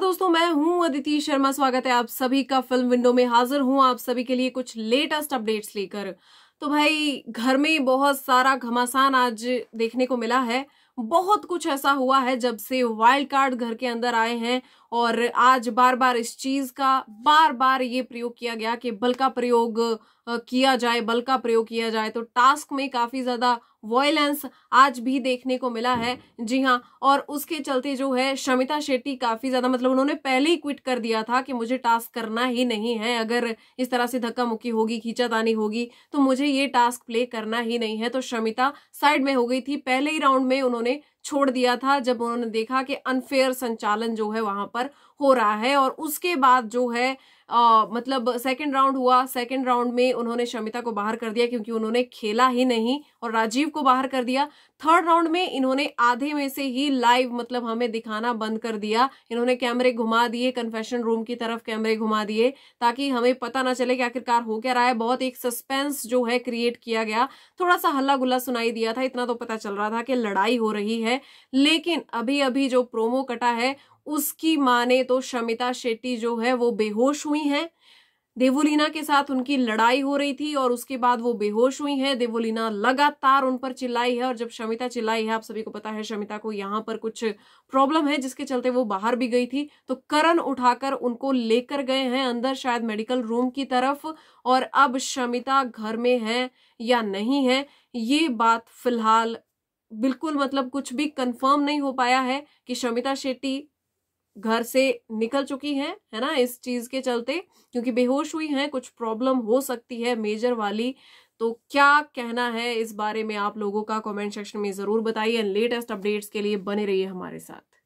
नमस्कार दोस्तों मैं हूं अदिति शर्मा स्वागत है आप सभी का फिल्म विंडो में हाजिर हूं आप सभी के लिए कुछ लेटेस्ट अपडेट्स लेकर तो भाई घर में बहुत सारा घमासान आज देखने को मिला है बहुत कुछ ऐसा हुआ है जब से वाइल्ड कार्ड घर के अंदर आए हैं और आज बार बार इस चीज का बार बार ये प्रयोग किया गया कि बल का प्रयोग किया जाए बल का प्रयोग किया जाए तो टास्क में काफी ज्यादा वॉयलेंस आज भी देखने को मिला है जी हाँ और उसके चलते जो है शमिता शेट्टी काफी ज्यादा मतलब उन्होंने पहले ही क्विट कर दिया था कि मुझे टास्क करना ही नहीं है अगर इस तरह से धक्का मुक्की होगी खींचातानी होगी तो मुझे ये टास्क प्ले करना ही नहीं है तो शमिता साइड में हो गई थी पहले ही राउंड में उन्होंने छोड़ दिया था जब उन्होंने देखा कि अनफेयर संचालन जो है वहां पर हो रहा है और उसके बाद जो है आ, मतलब सेकंड राउंड हुआ सेकंड राउंड में उन्होंने शमिता को बाहर कर दिया क्योंकि उन्होंने खेला ही नहीं और राजीव को बाहर कर दिया थर्ड राउंड में इन्होंने आधे में से ही लाइव मतलब हमें दिखाना बंद कर दिया इन्होंने कैमरे घुमा दिए कन्फेशन रूम की तरफ कैमरे घुमा दिए ताकि हमें पता ना चले कि आखिरकार हो क्या रहा है बहुत एक सस्पेंस जो है क्रिएट किया गया थोड़ा सा हल्ला गुल्ला सुनाई दिया था इतना तो पता चल रहा था कि लड़ाई हो रही है है लेकिन अभी अभी जो प्रोमो कटा है उसकी माने तो शमिता शेट्टी जो है वो बेहोश हुई हैं देवोलीना के साथ उनकी लड़ाई हो रही थी और उसके बाद वो बेहोश हुई हैं देवोलीना लगातार उन पर चिल्लाई है और जब शमिता चिल्लाई है आप सभी को पता है शमिता को यहाँ पर कुछ प्रॉब्लम है जिसके चलते वो बाहर भी गई थी तो करण उठाकर उनको लेकर गए हैं अंदर शायद मेडिकल रूम की तरफ और अब शमिता घर में है या नहीं है ये बात फिलहाल बिल्कुल मतलब कुछ भी कंफर्म नहीं हो पाया है कि शमिता शेट्टी घर से निकल चुकी हैं है ना इस चीज के चलते क्योंकि बेहोश हुई हैं कुछ प्रॉब्लम हो सकती है मेजर वाली तो क्या कहना है इस बारे में आप लोगों का कमेंट सेक्शन में जरूर बताइए लेटेस्ट अपडेट्स के लिए बने रहिए हमारे साथ